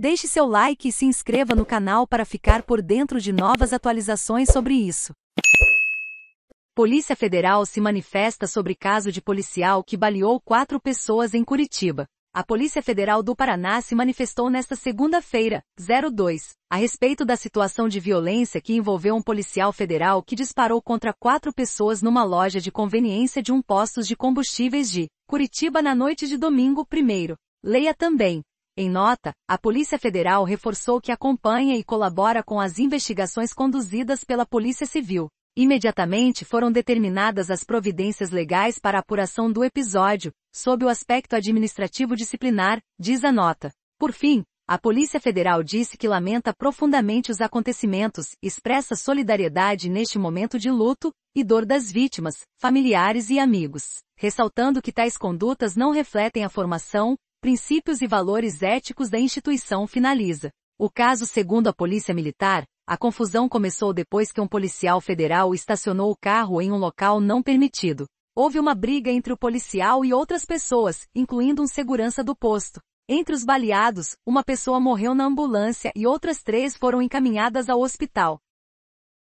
Deixe seu like e se inscreva no canal para ficar por dentro de novas atualizações sobre isso. Polícia Federal se manifesta sobre caso de policial que baleou quatro pessoas em Curitiba. A Polícia Federal do Paraná se manifestou nesta segunda-feira, 02, a respeito da situação de violência que envolveu um policial federal que disparou contra quatro pessoas numa loja de conveniência de um postos de combustíveis de Curitiba na noite de domingo primeiro. Leia também. Em nota, a Polícia Federal reforçou que acompanha e colabora com as investigações conduzidas pela Polícia Civil. Imediatamente foram determinadas as providências legais para apuração do episódio, sob o aspecto administrativo disciplinar, diz a nota. Por fim, a Polícia Federal disse que lamenta profundamente os acontecimentos, expressa solidariedade neste momento de luto e dor das vítimas, familiares e amigos, ressaltando que tais condutas não refletem a formação, princípios e valores éticos da instituição finaliza. O caso segundo a Polícia Militar, a confusão começou depois que um policial federal estacionou o carro em um local não permitido. Houve uma briga entre o policial e outras pessoas, incluindo um segurança do posto. Entre os baleados, uma pessoa morreu na ambulância e outras três foram encaminhadas ao hospital.